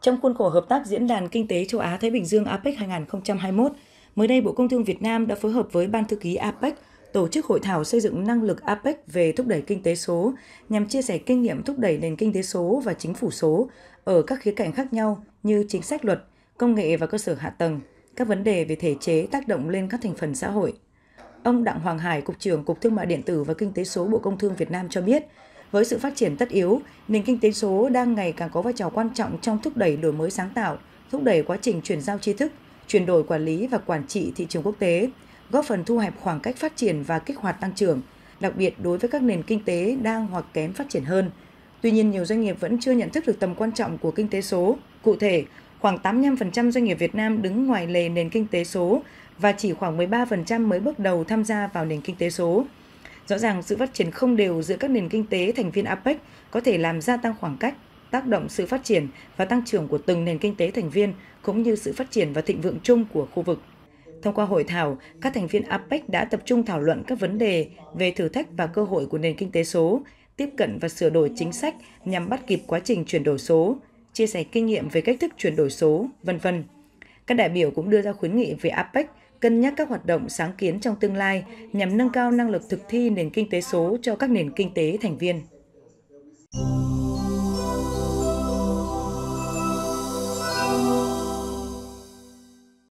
Trong khuôn khổ hợp tác Diễn đàn Kinh tế Châu Á-Thái Bình Dương APEC 2021, mới đây Bộ Công Thương Việt Nam đã phối hợp với Ban Thư ký APEC tổ chức hội thảo xây dựng năng lực APEC về thúc đẩy kinh tế số nhằm chia sẻ kinh nghiệm thúc đẩy nền kinh tế số và chính phủ số ở các khía cạnh khác nhau như chính sách luật, công nghệ và cơ sở hạ tầng, các vấn đề về thể chế tác động lên các thành phần xã hội. Ông Đặng Hoàng Hải, Cục trưởng Cục Thương mại Điện tử và Kinh tế số Bộ Công Thương Việt Nam cho biết, với sự phát triển tất yếu, nền kinh tế số đang ngày càng có vai trò quan trọng trong thúc đẩy đổi mới sáng tạo, thúc đẩy quá trình chuyển giao tri thức, chuyển đổi quản lý và quản trị thị trường quốc tế, góp phần thu hẹp khoảng cách phát triển và kích hoạt tăng trưởng, đặc biệt đối với các nền kinh tế đang hoặc kém phát triển hơn. Tuy nhiên, nhiều doanh nghiệp vẫn chưa nhận thức được tầm quan trọng của kinh tế số. Cụ thể, khoảng 85% doanh nghiệp Việt Nam đứng ngoài lề nền kinh tế số và chỉ khoảng 13% mới bước đầu tham gia vào nền kinh tế số. Rõ ràng sự phát triển không đều giữa các nền kinh tế thành viên APEC có thể làm gia tăng khoảng cách, tác động sự phát triển và tăng trưởng của từng nền kinh tế thành viên cũng như sự phát triển và thịnh vượng chung của khu vực. Thông qua hội thảo, các thành viên APEC đã tập trung thảo luận các vấn đề về thử thách và cơ hội của nền kinh tế số, tiếp cận và sửa đổi chính sách nhằm bắt kịp quá trình chuyển đổi số, chia sẻ kinh nghiệm về cách thức chuyển đổi số, vân vân. Các đại biểu cũng đưa ra khuyến nghị về APEC cân nhắc các hoạt động sáng kiến trong tương lai nhằm nâng cao năng lực thực thi nền kinh tế số cho các nền kinh tế thành viên.